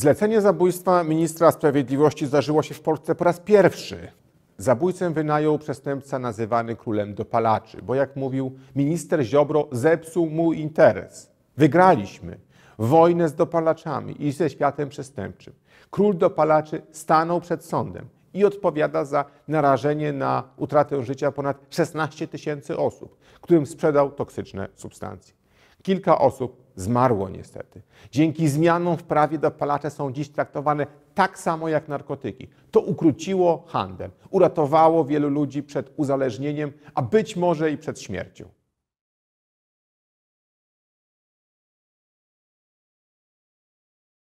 Zlecenie zabójstwa ministra sprawiedliwości zdarzyło się w Polsce po raz pierwszy. Zabójcę wynajął przestępca nazywany królem dopalaczy, bo jak mówił minister Ziobro, zepsuł mu interes. Wygraliśmy wojnę z dopalaczami i ze światem przestępczym. Król dopalaczy stanął przed sądem i odpowiada za narażenie na utratę życia ponad 16 tysięcy osób, którym sprzedał toksyczne substancje. Kilka osób zmarło niestety. Dzięki zmianom w prawie dopalacze są dziś traktowane tak samo jak narkotyki. To ukróciło handel, uratowało wielu ludzi przed uzależnieniem, a być może i przed śmiercią.